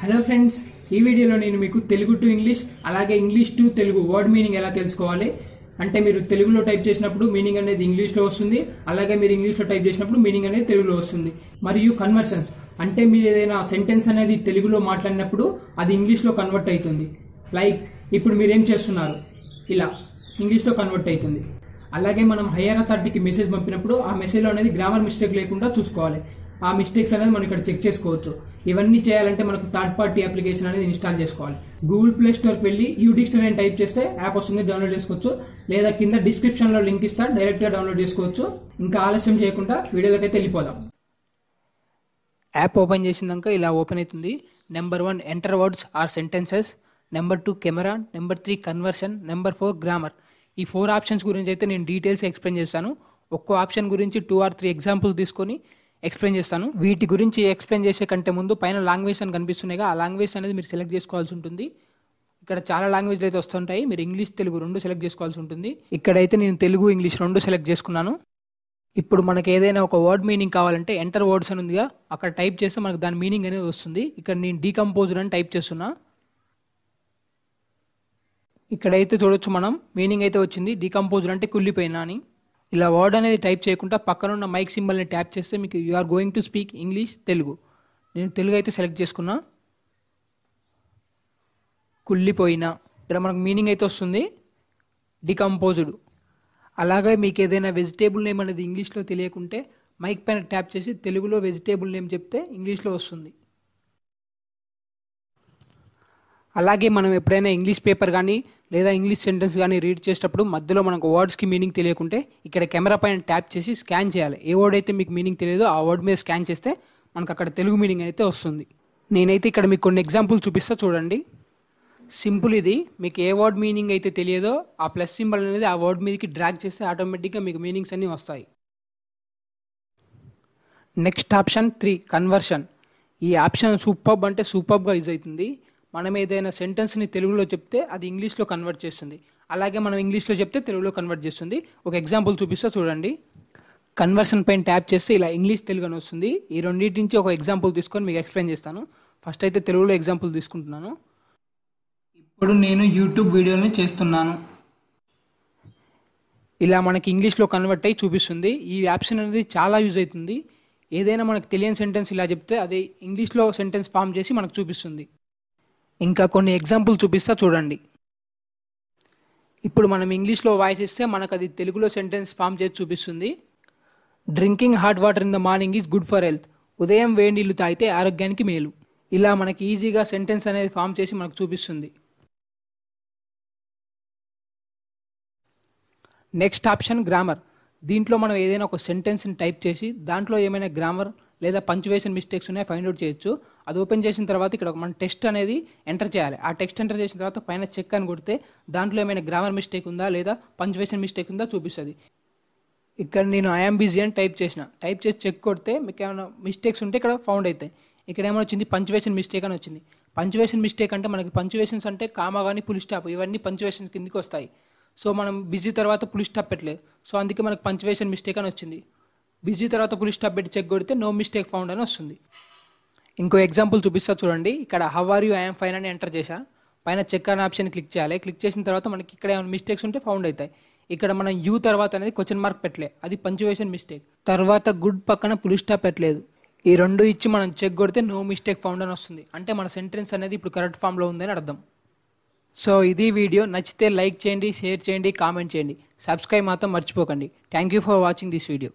hello friends ఈ వీడియోలో నేను మీకు తెలుగు టు ఇంగ్లీష్ అలాగే English to Telugu word meaning ఎలా తెలుసుకోవాలి అంటే మీరు తెలుగులో టైప్ చేసినప్పుడు మీనింగ్ అనేది ఇంగ్లీష్లో వస్తుంది అలాగే మీరు ఇంగ్లీష్లో టైప్ చేసినప్పుడు మీనింగ్ అనేది తెలుగులో వస్తుంది మరియు కన్వర్షన్స్ అంటే మీరు ఏదైనా సెంటెన్స్ అనేది తెలుగులో మాట్లాడినప్పుడు అది ఇంగ్లీష్లో కన్వర్ట్ అవుతుంది లైక్ ఇప్పుడు మీరేం చేస్తున్నారు ఇలా ఇంగ్లీష్లో కన్వర్ట్ అవుతుంది అలాగే మనం హయ్యర్ అథారిటీకి మెసేజ్ పంపినప్పుడు ఆ మెసేజ్లో అనేది గ్రామర్ మిస్టేక్ లేకుండా చూసుకోవాలి ఆ మిస్టేక్స్ అనేది మనం ఇక్కడ చెక్ చేసుకోవచ్చు ఇవన్నీ చేయాలంటే మనకు థర్డ్ పార్టీ అప్లికేషన్ అనేది ఇన్స్టాల్ చేసుకోవాలి గూగుల్ ప్లే స్టోర్కి వెళ్ళి యూ అని టైప్ చేస్తే యాప్ వస్తుంది డౌన్లోడ్ చేసుకోవచ్చు లేదా కింద డిస్క్రిప్షన్లో లింక్ ఇస్తా డైరెక్ట్గా డౌన్లోడ్ చేసుకోవచ్చు ఇంకా ఆలస్యం చేయకుండా వీడియోలోకి అయితే వెళ్ళిపోదాం యాప్ ఓపెన్ చేసినాక ఇలా ఓపెన్ అవుతుంది number one enter words or sentences number two camera number three conversion number four grammar ఈ ఫోర్ ఆప్షన్స్ గురించి అయితే నేను డీటెయిల్స్ ఎక్స్ప్లెయిన్ చేస్తాను ఒక్కో ఆప్షన్ గురించి టూ ఆర్ త్రీ ఎగ్జాంపుల్స్ తీసుకొని ఎక్స్ప్లెయిన్ చేస్తాను వీటి గురించి ఎక్స్ప్లెయిన్ చేసే కంటే ముందు పైన లాంగ్వేజ్ అని కనిపిస్తున్నాయిగా ఆ లాంగ్వేజ్ అనేది మీరు సెలెక్ట్ చేసుకోవాల్సి ఉంటుంది ఇక్కడ చాలా లాంగ్వేజ్లు అయితే వస్తుంటాయి మీరు ఇంగ్లీష్ తెలుగు రెండు సెలెక్ట్ చేసుకోవాల్సి ఉంటుంది ఇక్కడైతే నేను తెలుగు ఇంగ్లీష్ రెండు సెలెక్ట్ చేసుకున్నాను ఇప్పుడు మనకి ఏదైనా ఒక వర్డ్ మీనింగ్ కావాలంటే ఎంటర్ వర్డ్స్ అని ఉందిగా అక్కడ టైప్ చేస్తే మనకు దాని మీనింగ్ అనేది వస్తుంది ఇక్కడ నేను డీకంపోజర్ అని టైప్ చేస్తున్నా ఇక్కడైతే చూడొచ్చు మనం మీనింగ్ అయితే వచ్చింది డీకంపోజర్ అంటే కుళ్ళిపోయినా అని ఇలా వర్డ్ అనేది టైప్ చేయకుండా పక్కనున్న మైక్ సింబల్ని ట్యాప్ చేస్తే మీకు you are going to speak English Telugu నేను తెలుగు అయితే సెలెక్ట్ చేసుకున్నా కుళ్ళిపోయినా ఇక్కడ మనకు మీనింగ్ అయితే వస్తుంది డికంపోజ్డ్ అలాగే మీకు ఏదైనా వెజిటేబుల్ నేమ్ అనేది ఇంగ్లీష్లో తెలియకుంటే మైక్ పైన ట్యాప్ చేసి తెలుగులో వెజిటేబుల్ నేమ్ చెప్తే ఇంగ్లీష్లో వస్తుంది అలాగే మనం ఎప్పుడైనా ఇంగ్లీష్ పేపర్ కానీ లేదా ఇంగ్లీష్ సెంటెన్స్ కానీ రీడ్ చేసేటప్పుడు మధ్యలో మనకు వర్డ్స్కి మీనింగ్ తెలియకుంటే ఇక్కడ కెమెరా పైన ట్యాప్ చేసి స్కాన్ చేయాలి ఏ వర్డ్ అయితే మీకు మీనింగ్ తెలియదో ఆ వర్డ్ మీద స్కాన్ చేస్తే మనకు అక్కడ తెలుగు మీనింగ్ అయితే వస్తుంది నేనైతే ఇక్కడ మీకు కొన్ని ఎగ్జాంపుల్ చూపిస్తా చూడండి సింపుల్ ఇది మీకు ఏ వర్డ్ మీనింగ్ అయితే తెలియదో ఆ ప్లస్ సింబల్ అనేది ఆ వర్డ్ మీదకి డ్రాగ్ చేస్తే ఆటోమేటిక్గా మీకు మీనింగ్స్ అన్నీ వస్తాయి నెక్స్ట్ ఆప్షన్ త్రీ కన్వర్షన్ ఈ ఆప్షన్ సూపర్బ్ అంటే సూపర్బ్గా యూజ్ అవుతుంది మనం ఏదైనా సెంటెన్స్ని తెలుగులో చెప్తే అది ఇంగ్లీష్లో కన్వర్ట్ చేస్తుంది అలాగే మనం ఇంగ్లీష్లో చెప్తే తెలుగులో కన్వర్ట్ చేస్తుంది ఒక ఎగ్జాంపుల్ చూపిస్తా చూడండి కన్వర్షన్ పైన ట్యాప్ చేస్తే ఇలా ఇంగ్లీష్ తెలుగు అని వస్తుంది ఈ రెండింటి నుంచి ఒక ఎగ్జాంపుల్ తీసుకొని మీకు ఎక్స్ప్లెయిన్ చేస్తాను ఫస్ట్ అయితే తెలుగులో ఎగ్జాంపుల్ తీసుకుంటున్నాను ఇప్పుడు నేను యూట్యూబ్ వీడియోని చేస్తున్నాను ఇలా మనకి ఇంగ్లీష్లో కన్వర్ట్ అయ్యి చూపిస్తుంది ఈ యాప్షన్ అనేది చాలా యూజ్ అవుతుంది ఏదైనా మనకు తెలియని సెంటెన్స్ ఇలా చెప్తే అది ఇంగ్లీష్లో సెంటెన్స్ ఫామ్ చేసి మనకు చూపిస్తుంది ఇంకా కొన్ని ఎగ్జాంపుల్ చూపిస్తా చూడండి ఇప్పుడు మనం ఇంగ్లీష్లో వాయిస్ ఇస్తే మనకు అది తెలుగులో సెంటెన్స్ ఫామ్ చేసి చూపిస్తుంది drinking hot water in the morning is good for health ఉదయం వేడి నీళ్ళు తాగితే ఆరోగ్యానికి మేలు ఇలా మనకి ఈజీగా సెంటెన్స్ అనేది ఫామ్ చేసి మనకు చూపిస్తుంది నెక్స్ట్ ఆప్షన్ గ్రామర్ దీంట్లో మనం ఏదైనా ఒక సెంటెన్స్ని టైప్ చేసి దాంట్లో ఏమైనా గ్రామర్ లేదా పంచువేషన్ మిస్టేక్స్ ఉన్నాయి ఫైండ్ అవుట్ చేయొచ్చు అది ఓపెన్ చేసిన తర్వాత ఇక్కడ మనం టెక్స్ట్ అనేది ఎంటర్ చేయాలి ఆ టెక్స్ట్ ఎంటర్ చేసిన తర్వాత పైన చెక్ అని కొడితే దాంట్లో ఏమైనా గ్రామర్ మిస్టేక్ ఉందా లేదా పంచువేషన్ మిస్టేక్ ఉందా చూపిస్తుంది ఇక్కడ నేను ఐఎమ్ బిజీ అని టైప్ చేసిన టైప్ చేసి చెక్ కొడితే మీకు ఏమైనా మిస్టేక్స్ ఉంటే ఇక్కడ ఫౌండ్ అవుతాయి ఇక్కడ ఏమైనా వచ్చింది పంచువేషన్ మిస్టేక్ అని వచ్చింది పంచువేషన్ మిస్టేక్ అంటే మనకి పంచువేషన్స్ అంటే కామా కానీ పులి స్టాప్ ఇవన్నీ పంచువేషన్ కిందికి వస్తాయి సో మనం బిజీ తర్వాత పులి స్టాప్ పెట్టలేదు సో అందుకే మనకు పంచువేషన్ మిస్టేక్ అని వచ్చింది బిజీ తర్వాత ఫుల్ స్టాప్ పెట్టి చెక్ కొడితే నో మిస్టేక్ ఫౌండ్ అని వస్తుంది ఇంకో ఎగ్జాంపుల్ చూపిస్తా చూడండి ఇక్కడ how are you I'm fine అని ఎంటర్ చేశా పైన చెక్ అనే ఆప్షన్ క్లిక్ చేయాలి క్లిక్ చేసిన తర్వాత మనకి ఇక్కడ ఏమైనా మిస్టేక్స్ ఉంటే ఫౌండ్ అవుతాయి ఇక్కడ మనం యూ తర్వాత అనేది క్వశ్చన్ మార్క్ పెట్టలే అది పంచువేషన్ మిస్టేక్ తర్వాత గుడ్ పక్కన పులిష్ స్టాప్ పెట్టలేదు ఈ రెండు ఇచ్చి మనం చెక్ కొడితే నో మిస్టేక్ ఫౌండ్ అని వస్తుంది అంటే మన సెంటెన్స్ అనేది ఇప్పుడు కరెక్ట్ ఫామ్లో ఉందని అర్థం సో ఇది వీడియో నచ్చితే లైక్ చేయండి షేర్ చేయండి కామెంట్ చేయండి సబ్స్క్రైబ్ మాత్రం మర్చిపోకండి thank you for watching this video